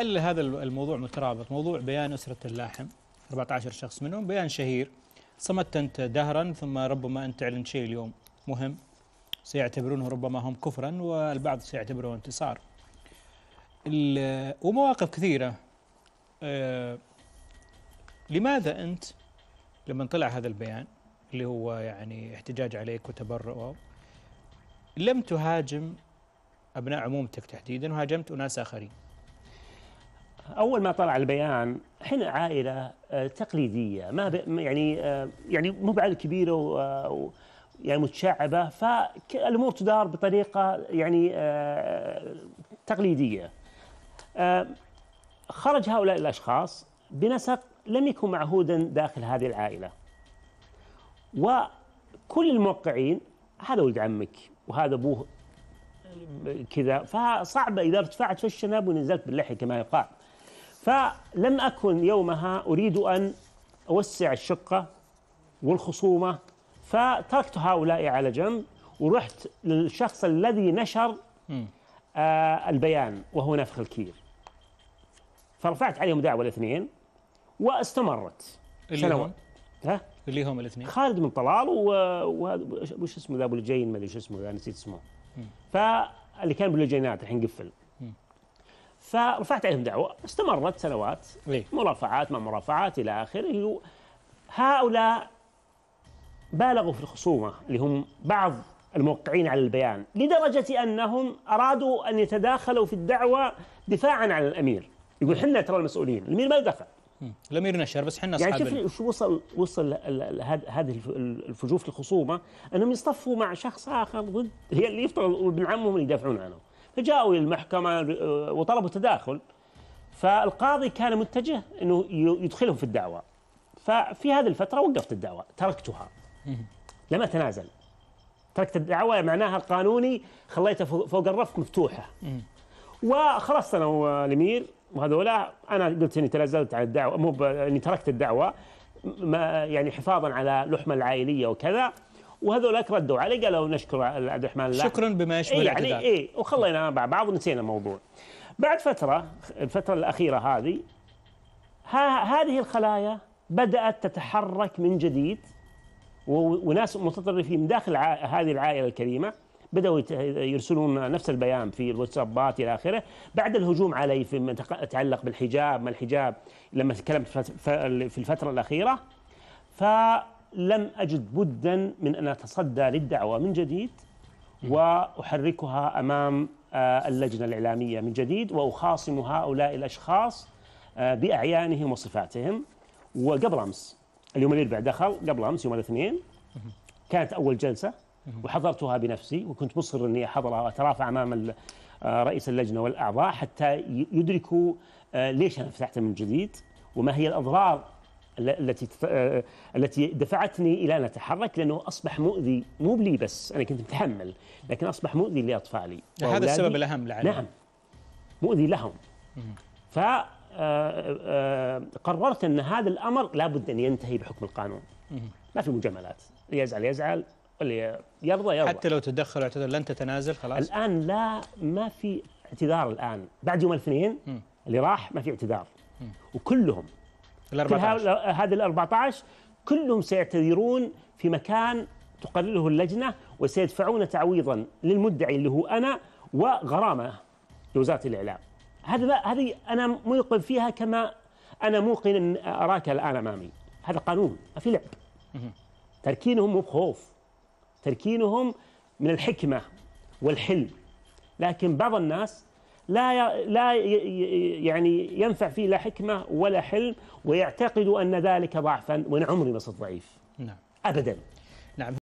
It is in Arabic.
هل هذا الموضوع مترابط موضوع بيان أسرة اللاحم 14 شخص منهم بيان شهير صمت أنت دهرا ثم ربما أنت تعلن شيء اليوم مهم سيعتبرونه ربما هم كفرا والبعض سيعتبره انتصار ومواقف كثيرة آه، لماذا أنت لما طلع هذا البيان اللي هو يعني احتجاج عليك وتبرؤ لم تهاجم أبناء عمومتك تحديدا وهاجمت أناس آخرين اول ما طلع البيان احنا عائله آه، تقليديه ما يعني آه، يعني مو بعائله كبيره و يعني متشعبه فالامور تدار بطريقه يعني آه، تقليديه خرج هؤلاء الاشخاص بنسق لم يكن معهودا داخل هذه العائله وكل الموقعين هذا ولد عمك وهذا ابوه كذا فصعبه اذا ارتفعت في الشنب ونزلت باللحيه كما يقال فلم أكن يومها أريد أن أوسع الشقة والخصومة فتركت هؤلاء على جنب ورحت للشخص الذي نشر آه البيان وهو نفخ الكير فرفعت عليهم دعوة الاثنين واستمرت اللي سنوات هم؟ ها؟ اللي هم الاثنين خالد بن طلال وش اسمه ذا ابو الجين ما ادري شو اسمه ذا نسيت اسمه فاللي كان بالجينات الحين قفل فرفعت عليهم دعوة استمرت سنوات إيه. مرافعات ما مرافعات إلى آخره هؤلاء بالغوا في الخصومة اللي هم بعض الموقعين على البيان لدرجة أنهم أرادوا أن يتداخلوا في الدعوة دفاعا عن الأمير يقول حنا ترى المسؤولين الأمير ما دفع الأمير نشر بس حنا يعني أصحاب يعني شوف شو وصل وصل هذه الفجوف الخصومة أنهم يصطفوا مع شخص آخر ضد هي اللي يفترض ابن عمهم اللي يدافعون عنه فجاءوا للمحكمه آه، وطلبوا تداخل فالقاضي كان متجه انه يدخلهم في الدعوه ففي هذه الفتره وقفت الدعوه تركتها لم اتنازل تركت الدعوه معناها القانوني خليته فوق الرف مفتوحه وخلصت انا والامير وهذولا انا قلت اني تنازلت عن الدعوه مو اني تركت الدعوه ما يعني حفاظا على لحمه العائليه وكذا وهذولك ردوا علي قالوا نشكر عبد الرحمن الله شكرا بما يشمل إيه يعني اي وخلينا مع بعض ونسينا الموضوع بعد فتره الفتره الاخيره هذه هذه الخلايا بدات تتحرك من جديد وناس متطرفين من داخل هذه العائله الكريمه بدأوا يرسلون نفس البيان في الواتسابات إلى آخره بعد الهجوم علي فيما يتعلق بالحجاب ما الحجاب لما تكلمت في الفترة الأخيرة ف لم أجد بدا من أن أتصدى للدعوة من جديد وأحركها أمام آه، اللجنة الإعلامية من جديد وأخاصم هؤلاء الأشخاص آه، بأعيانهم وصفاتهم وقبل أمس اليوم الأربعاء دخل قبل أمس يوم الاثنين كانت أول جلسة وحضرتها بنفسي وكنت مصر أني أحضرها وأترافع أمام آه، رئيس اللجنة والأعضاء حتى يدركوا ليش أنا فتحتها من جديد وما هي الأضرار التي آه، التي دفعتني الى ان اتحرك لانه اصبح مؤذي مو بلي بس انا كنت متحمل لكن اصبح مؤذي لاطفالي هذا السبب الاهم لعلي نعم مؤذي لهم ف آه، آه، قررت ان هذا الامر لابد ان ينتهي بحكم القانون ما في مجاملات يزعل يزعل واللي يرضى يرضى حتى لو تدخل اعتذر لن تتنازل خلاص الان لا ما في اعتذار الان بعد يوم الاثنين اللي راح ما في اعتذار وكلهم هذه ال 14 كلهم سيعتذرون في مكان تقرره اللجنة وسيدفعون تعويضا للمدعي اللي هو أنا وغرامة لوزارة الإعلام هذا هذه أنا موقن فيها كما أنا موقن أن أراك الآن أمامي هذا قانون ما في لعب تركينهم مو بخوف تركينهم من الحكمة والحلم لكن بعض الناس لا لا يعني ينفع فيه لا حكمة ولا حلم ويعتقد أن ذلك ضعفا وأنا عمري ما صرت ضعيف نعم أبدا نعم